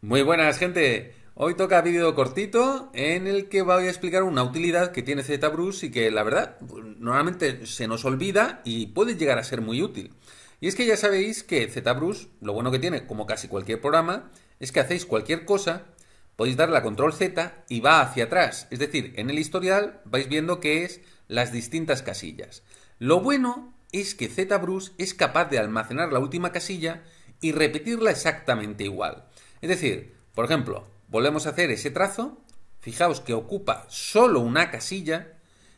Muy buenas, gente. Hoy toca vídeo cortito en el que voy a explicar una utilidad que tiene ZBrush y que la verdad normalmente se nos olvida y puede llegar a ser muy útil. Y es que ya sabéis que ZBrush, lo bueno que tiene, como casi cualquier programa, es que hacéis cualquier cosa, podéis darle la control Z y va hacia atrás. Es decir, en el historial vais viendo que es las distintas casillas. Lo bueno es que ZBrush es capaz de almacenar la última casilla y repetirla exactamente igual. Es decir, por ejemplo, volvemos a hacer ese trazo, fijaos que ocupa solo una casilla,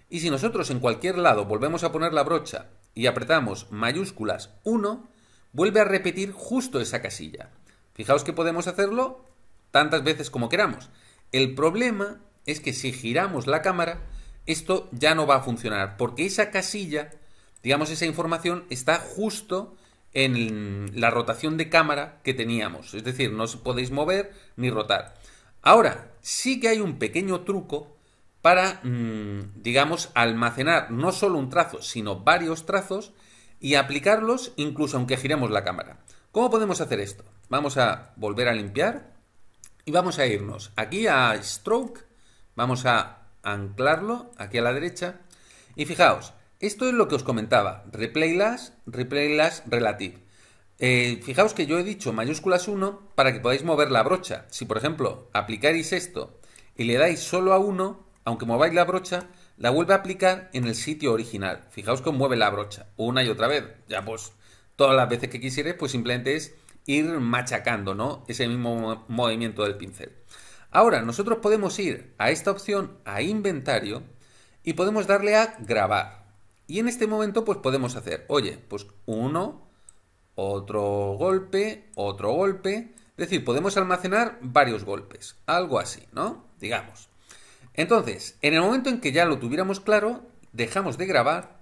y si nosotros en cualquier lado volvemos a poner la brocha y apretamos mayúsculas 1, vuelve a repetir justo esa casilla. Fijaos que podemos hacerlo tantas veces como queramos. El problema es que si giramos la cámara, esto ya no va a funcionar, porque esa casilla, digamos, esa información está justo en la rotación de cámara que teníamos. Es decir, no os podéis mover ni rotar. Ahora, sí que hay un pequeño truco para, mm, digamos, almacenar no solo un trazo, sino varios trazos y aplicarlos incluso aunque giremos la cámara. ¿Cómo podemos hacer esto? Vamos a volver a limpiar y vamos a irnos aquí a Stroke, vamos a anclarlo aquí a la derecha y fijaos, esto es lo que os comentaba, replaylas, replaylas relative. Eh, fijaos que yo he dicho mayúsculas 1 para que podáis mover la brocha. Si por ejemplo aplicáis esto y le dais solo a 1, aunque mováis la brocha, la vuelve a aplicar en el sitio original. Fijaos que mueve la brocha una y otra vez. Ya pues todas las veces que quisierais, pues simplemente es ir machacando, ¿no? Ese mismo movimiento del pincel. Ahora, nosotros podemos ir a esta opción, a inventario, y podemos darle a grabar. Y en este momento pues podemos hacer, oye, pues uno, otro golpe, otro golpe. Es decir, podemos almacenar varios golpes, algo así, ¿no? Digamos. Entonces, en el momento en que ya lo tuviéramos claro, dejamos de grabar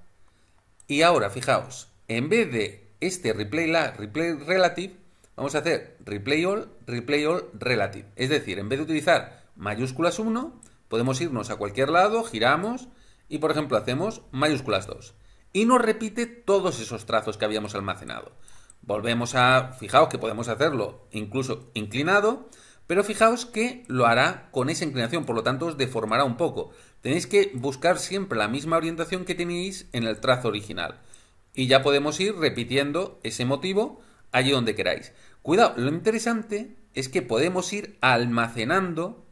y ahora, fijaos, en vez de este replay la, replay relative, vamos a hacer replay all, replay all relative. Es decir, en vez de utilizar mayúsculas 1, podemos irnos a cualquier lado, giramos y por ejemplo hacemos mayúsculas 2 y nos repite todos esos trazos que habíamos almacenado. Volvemos a, fijaos que podemos hacerlo incluso inclinado, pero fijaos que lo hará con esa inclinación, por lo tanto os deformará un poco. Tenéis que buscar siempre la misma orientación que tenéis en el trazo original. Y ya podemos ir repitiendo ese motivo allí donde queráis. Cuidado, lo interesante es que podemos ir almacenando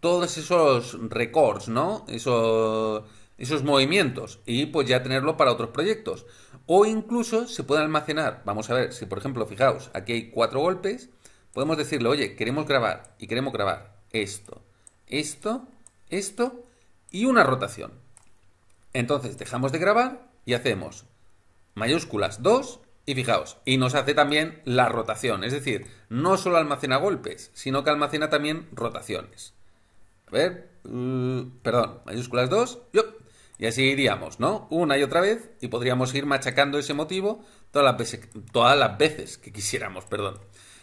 todos esos records, ¿no? Esos esos movimientos y pues ya tenerlo para otros proyectos. O incluso se puede almacenar. Vamos a ver, si por ejemplo, fijaos, aquí hay cuatro golpes, podemos decirle, oye, queremos grabar y queremos grabar esto, esto, esto y una rotación. Entonces dejamos de grabar y hacemos mayúsculas 2 y fijaos, y nos hace también la rotación. Es decir, no solo almacena golpes, sino que almacena también rotaciones. A ver, mm, perdón, mayúsculas 2, y así iríamos, ¿no? Una y otra vez y podríamos ir machacando ese motivo todas las veces, todas las veces que quisiéramos, perdón.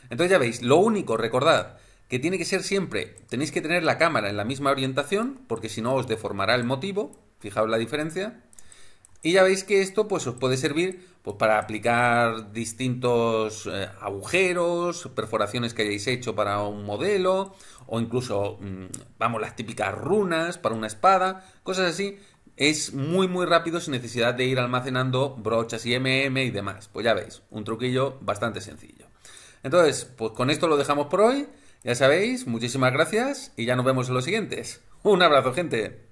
Entonces ya veis, lo único, recordad, que tiene que ser siempre, tenéis que tener la cámara en la misma orientación, porque si no os deformará el motivo, fijaos la diferencia. Y ya veis que esto pues os puede servir pues, para aplicar distintos eh, agujeros, perforaciones que hayáis hecho para un modelo, o incluso, mm, vamos, las típicas runas para una espada, cosas así es muy muy rápido sin necesidad de ir almacenando brochas y MM y demás. Pues ya veis, un truquillo bastante sencillo. Entonces, pues con esto lo dejamos por hoy. Ya sabéis, muchísimas gracias y ya nos vemos en los siguientes. Un abrazo, gente.